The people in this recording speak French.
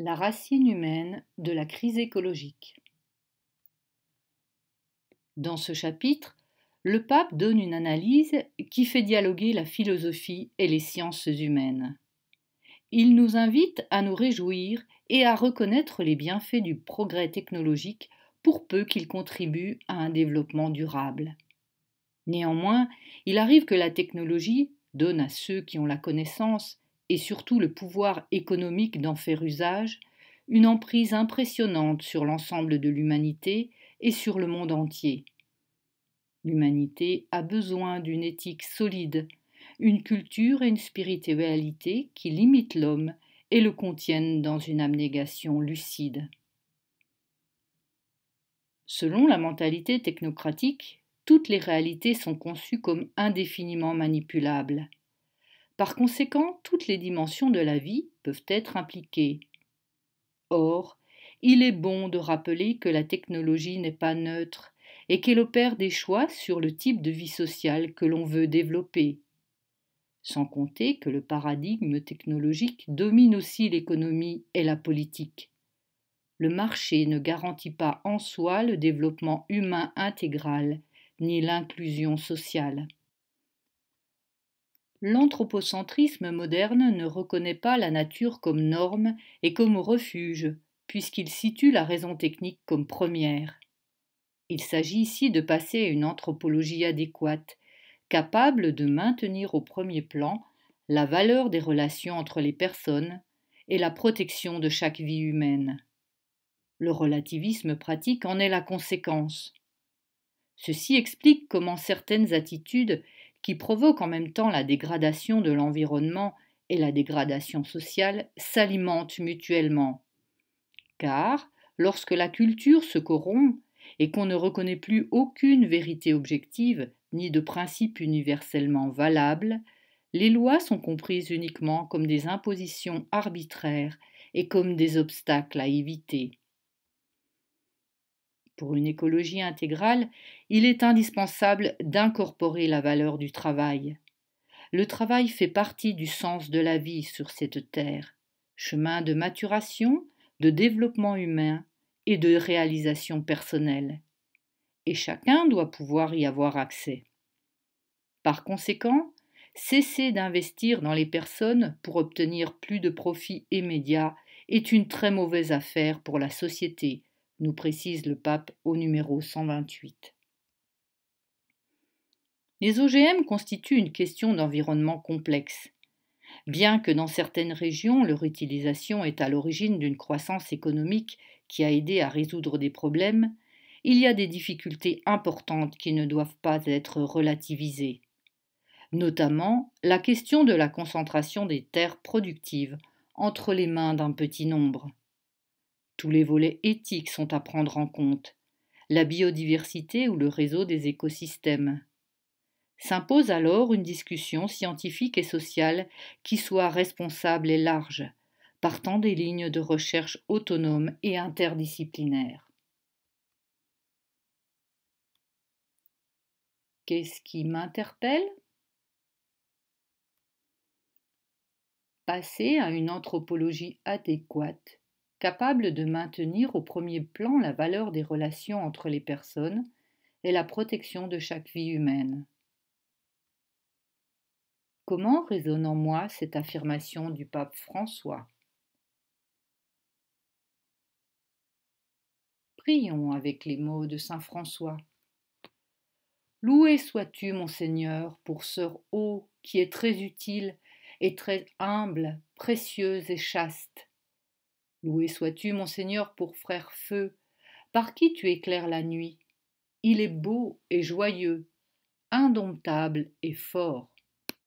La racine humaine de la crise écologique. Dans ce chapitre, le pape donne une analyse qui fait dialoguer la philosophie et les sciences humaines. Il nous invite à nous réjouir et à reconnaître les bienfaits du progrès technologique pour peu qu'il contribue à un développement durable. Néanmoins, il arrive que la technologie donne à ceux qui ont la connaissance et surtout le pouvoir économique d'en faire usage, une emprise impressionnante sur l'ensemble de l'humanité et sur le monde entier. L'humanité a besoin d'une éthique solide, une culture et une spiritualité qui limitent l'homme et le contiennent dans une abnégation lucide. Selon la mentalité technocratique, toutes les réalités sont conçues comme indéfiniment manipulables. Par conséquent, toutes les dimensions de la vie peuvent être impliquées. Or, il est bon de rappeler que la technologie n'est pas neutre et qu'elle opère des choix sur le type de vie sociale que l'on veut développer. Sans compter que le paradigme technologique domine aussi l'économie et la politique. Le marché ne garantit pas en soi le développement humain intégral ni l'inclusion sociale. L'anthropocentrisme moderne ne reconnaît pas la nature comme norme et comme refuge, puisqu'il situe la raison technique comme première. Il s'agit ici de passer à une anthropologie adéquate, capable de maintenir au premier plan la valeur des relations entre les personnes et la protection de chaque vie humaine. Le relativisme pratique en est la conséquence. Ceci explique comment certaines attitudes qui provoquent en même temps la dégradation de l'environnement et la dégradation sociale, s'alimentent mutuellement. Car, lorsque la culture se corrompt et qu'on ne reconnaît plus aucune vérité objective ni de principe universellement valable, les lois sont comprises uniquement comme des impositions arbitraires et comme des obstacles à éviter. Pour une écologie intégrale, il est indispensable d'incorporer la valeur du travail. Le travail fait partie du sens de la vie sur cette terre, chemin de maturation, de développement humain et de réalisation personnelle. Et chacun doit pouvoir y avoir accès. Par conséquent, cesser d'investir dans les personnes pour obtenir plus de profits immédiats est une très mauvaise affaire pour la société, nous précise le pape au numéro 128. Les OGM constituent une question d'environnement complexe. Bien que dans certaines régions, leur utilisation est à l'origine d'une croissance économique qui a aidé à résoudre des problèmes, il y a des difficultés importantes qui ne doivent pas être relativisées, notamment la question de la concentration des terres productives entre les mains d'un petit nombre. Tous les volets éthiques sont à prendre en compte, la biodiversité ou le réseau des écosystèmes. S'impose alors une discussion scientifique et sociale qui soit responsable et large, partant des lignes de recherche autonomes et interdisciplinaires. Qu'est-ce qui m'interpelle Passer à une anthropologie adéquate capable de maintenir au premier plan la valeur des relations entre les personnes et la protection de chaque vie humaine. Comment résonne en moi cette affirmation du pape François Prions avec les mots de Saint François. Loué sois-tu, mon Seigneur, pour sœur haut qui est très utile et très humble, précieuse et chaste Loué sois-tu, mon Seigneur, pour frère feu, par qui tu éclaires la nuit. Il est beau et joyeux, indomptable et fort.